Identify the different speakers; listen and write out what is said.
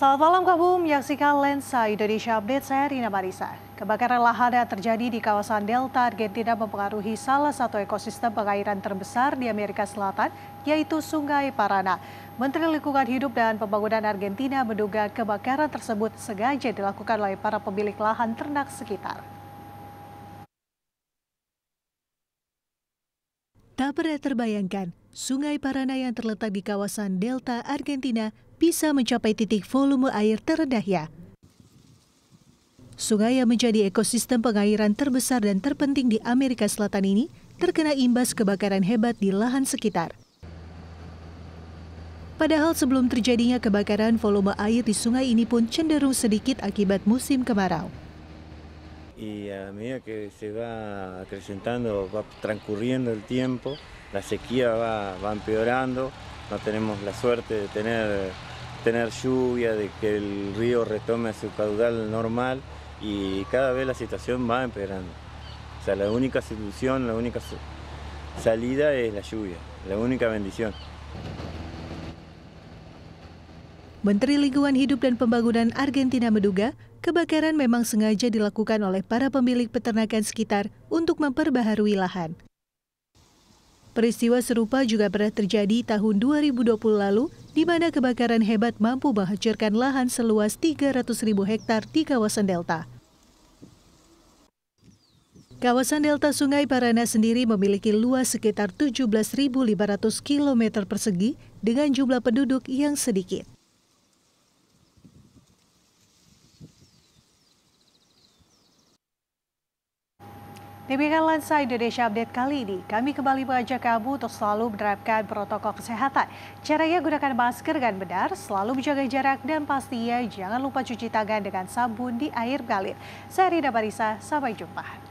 Speaker 1: Selamat malam kamu menyaksikan Lensa Indonesia Update saya Rina Marisa. Kebakaran lahan yang terjadi di kawasan Delta Argentina mempengaruhi salah satu ekosistem pengairan terbesar di Amerika Selatan yaitu Sungai Parana. Menteri Lingkungan Hidup dan Pembangunan Argentina menduga kebakaran tersebut sengaja dilakukan oleh para pemilik lahan ternak sekitar. Tak pernah terbayangkan Sungai Parana yang terletak di kawasan delta Argentina bisa mencapai titik volume air terendahnya. Sungai yang menjadi ekosistem pengairan terbesar dan terpenting di Amerika Selatan ini terkena imbas kebakaran hebat di lahan sekitar. Padahal sebelum terjadinya kebakaran, volume air di sungai ini pun cenderung sedikit akibat musim kemarau.
Speaker 2: Y a medida que se va acrecentando, va transcurriendo el tiempo, la sequía va, empeorando, no tenemos la suerte de tener, tener lluvia, de que el río retome su caudal normal y cada vez la situación va empeorando. O sea, la única solución, la única salida es la lluvia, la única bendición.
Speaker 1: Menteri Lingkungan Hidup dan Pembangunan Argentina meduga, kebakaran memang sengaja dilakukan oleh para pemilik peternakan sekitar untuk memperbaharui lahan. Peristiwa serupa juga pernah terjadi tahun 2020 lalu, di mana kebakaran hebat mampu menghancurkan lahan seluas 300 ribu hektar di kawasan delta. Kawasan delta Sungai Parana sendiri memiliki luas sekitar 17.500 km persegi dengan jumlah penduduk yang sedikit. Demikian Lensa Indonesia Update kali ini. Kami kembali mengajak kamu untuk selalu menerapkan protokol kesehatan. Caranya gunakan masker dan benar, selalu menjaga jarak, dan pastinya jangan lupa cuci tangan dengan sabun di air galir. Saya Rina Barisa, sampai jumpa.